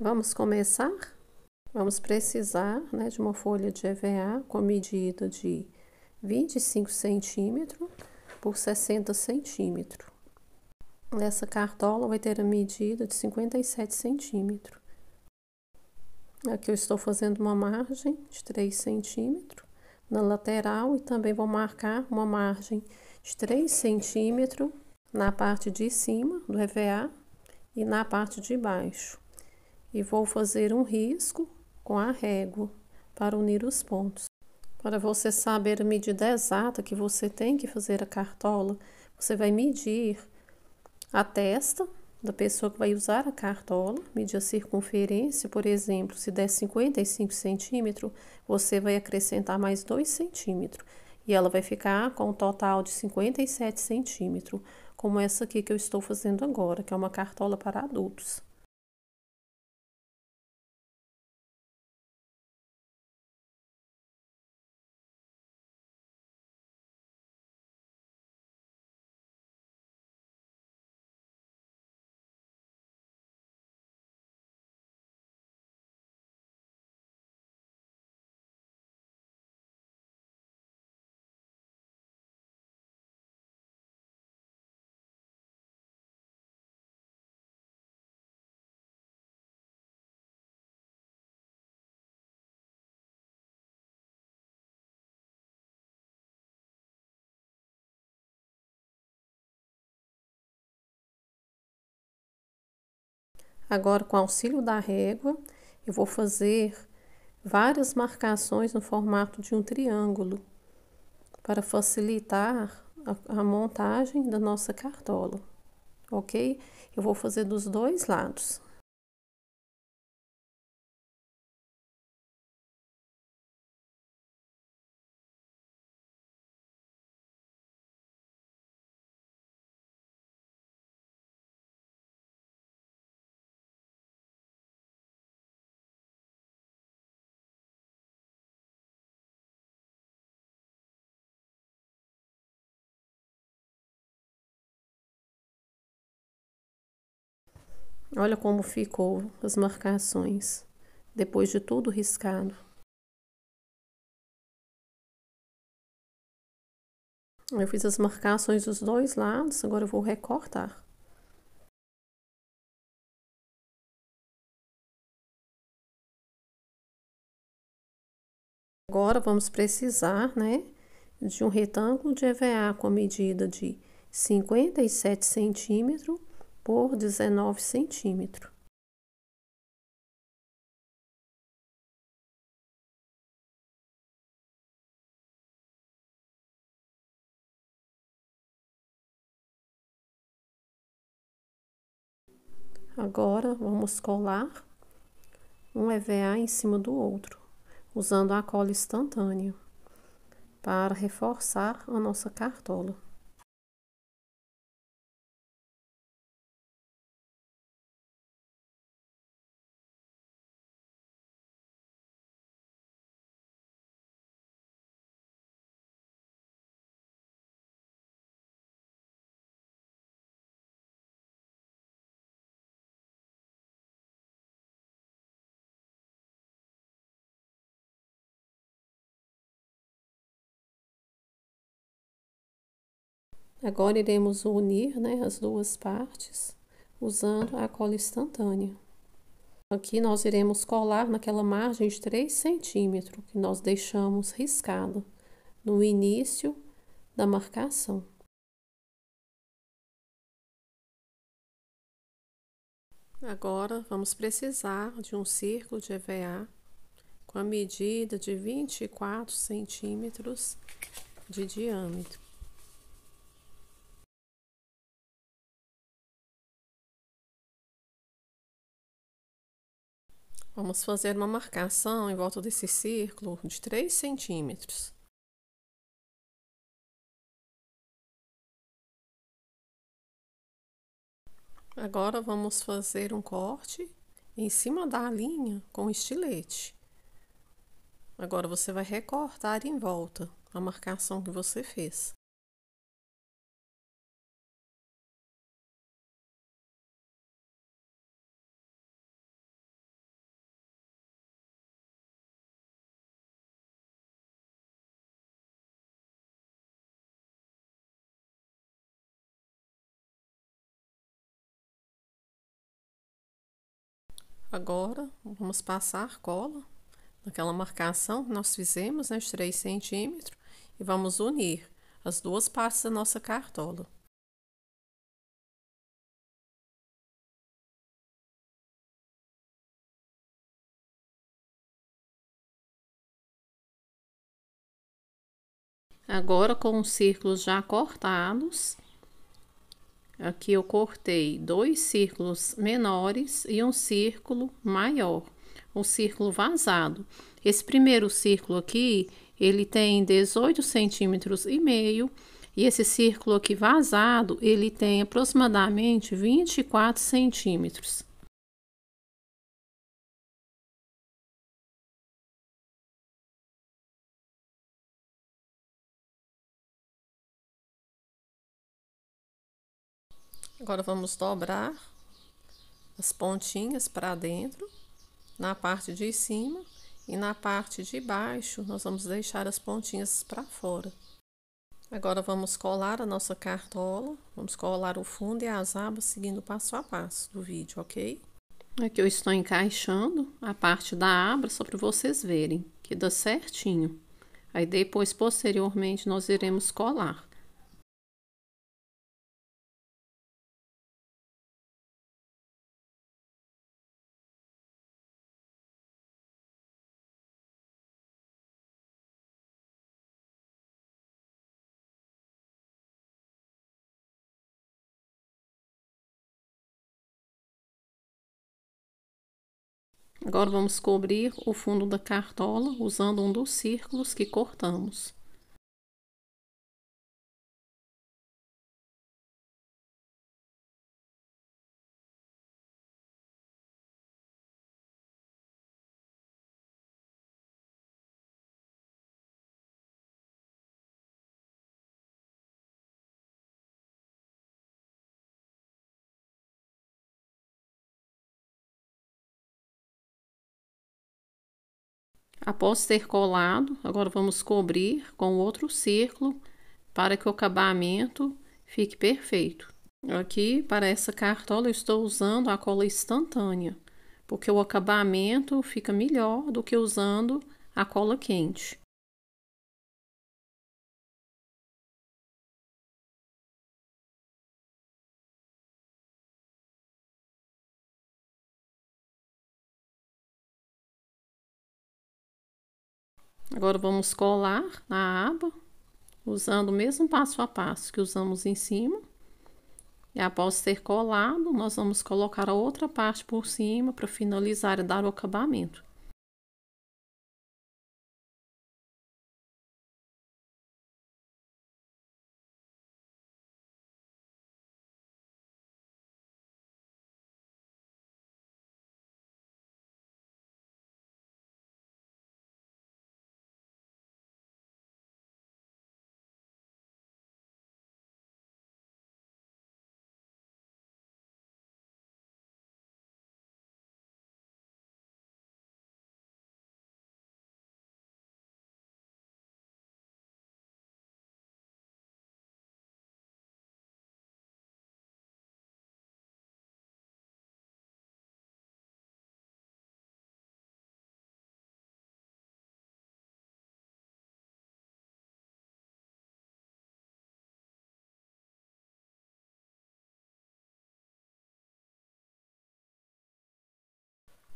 Vamos começar? Vamos precisar né, de uma folha de EVA com a medida de 25 centímetros por 60 centímetros. Nessa cartola vai ter a medida de 57 centímetros. Aqui eu estou fazendo uma margem de 3 centímetros na lateral e também vou marcar uma margem de 3 centímetros na parte de cima do EVA e na parte de baixo e vou fazer um risco com a régua para unir os pontos. Para você saber a medida exata que você tem que fazer a cartola, você vai medir a testa da pessoa que vai usar a cartola, medir a circunferência, por exemplo, se der 55 centímetros, você vai acrescentar mais 2 centímetros e ela vai ficar com um total de 57 centímetros, como essa aqui que eu estou fazendo agora, que é uma cartola para adultos. Agora, com auxílio da régua, eu vou fazer várias marcações no formato de um triângulo para facilitar a, a montagem da nossa cartola, ok? Eu vou fazer dos dois lados. Olha como ficou as marcações depois de tudo riscado. Eu fiz as marcações dos dois lados, agora eu vou recortar. Agora vamos precisar, né, de um retângulo de EVA com a medida de 57 centímetros por 19 centímetros. Agora, vamos colar um EVA em cima do outro, usando a cola instantânea, para reforçar a nossa cartola. Agora iremos unir né, as duas partes usando a cola instantânea. Aqui nós iremos colar naquela margem de 3 centímetros que nós deixamos riscado no início da marcação. Agora vamos precisar de um círculo de EVA com a medida de 24 centímetros de diâmetro. Vamos fazer uma marcação em volta desse círculo de 3 centímetros. Agora, vamos fazer um corte em cima da linha com estilete. Agora, você vai recortar em volta a marcação que você fez. Agora, vamos passar cola naquela marcação que nós fizemos, né, os 3 centímetros, e vamos unir as duas partes da nossa cartola. Agora, com os círculos já cortados, Aqui eu cortei dois círculos menores e um círculo maior, um círculo vazado. Esse primeiro círculo aqui, ele tem 18 centímetros e meio, e esse círculo aqui vazado, ele tem aproximadamente 24 centímetros. Agora vamos dobrar as pontinhas para dentro, na parte de cima e na parte de baixo nós vamos deixar as pontinhas para fora. Agora vamos colar a nossa cartola, vamos colar o fundo e as abas seguindo passo a passo do vídeo, ok? Aqui eu estou encaixando a parte da aba só para vocês verem que dá certinho. Aí depois, posteriormente, nós iremos colar. Agora vamos cobrir o fundo da cartola usando um dos círculos que cortamos. Após ter colado, agora vamos cobrir com outro círculo para que o acabamento fique perfeito. Aqui, para essa cartola, eu estou usando a cola instantânea, porque o acabamento fica melhor do que usando a cola quente. Agora vamos colar na aba, usando o mesmo passo a passo que usamos em cima. E após ter colado, nós vamos colocar a outra parte por cima para finalizar e dar o acabamento.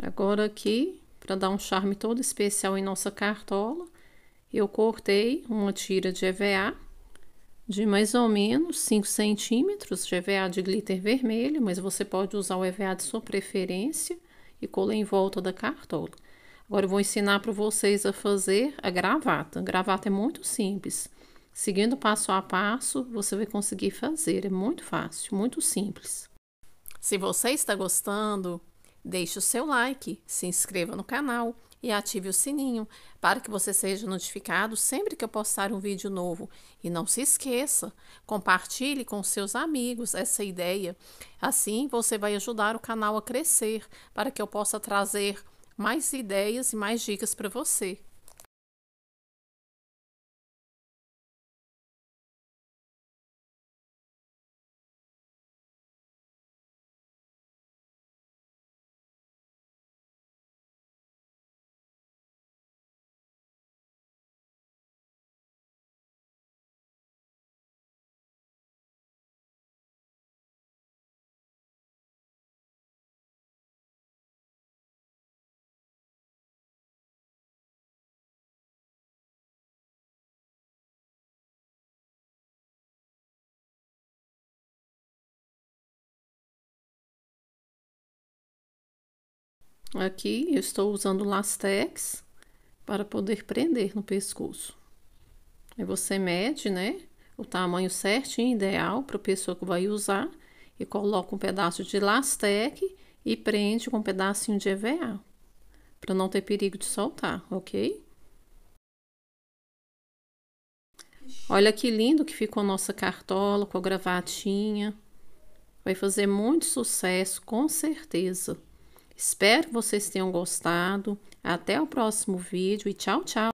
Agora aqui, para dar um charme todo especial em nossa cartola, eu cortei uma tira de EVA de mais ou menos 5 centímetros de EVA de glitter vermelho, mas você pode usar o EVA de sua preferência e colar em volta da cartola. Agora eu vou ensinar para vocês a fazer a gravata. A gravata é muito simples. Seguindo passo a passo, você vai conseguir fazer. É muito fácil, muito simples. Se você está gostando, Deixe o seu like, se inscreva no canal e ative o sininho para que você seja notificado sempre que eu postar um vídeo novo. E não se esqueça, compartilhe com seus amigos essa ideia. Assim você vai ajudar o canal a crescer para que eu possa trazer mais ideias e mais dicas para você. Aqui eu estou usando lastex para poder prender no pescoço. Aí você mede, né, o tamanho certinho, ideal para a pessoa que vai usar e coloca um pedaço de lastec e prende com um pedacinho de EVA para não ter perigo de soltar, ok? Olha que lindo que ficou a nossa cartola com a gravatinha. Vai fazer muito sucesso, com certeza. Espero que vocês tenham gostado. Até o próximo vídeo e tchau, tchau!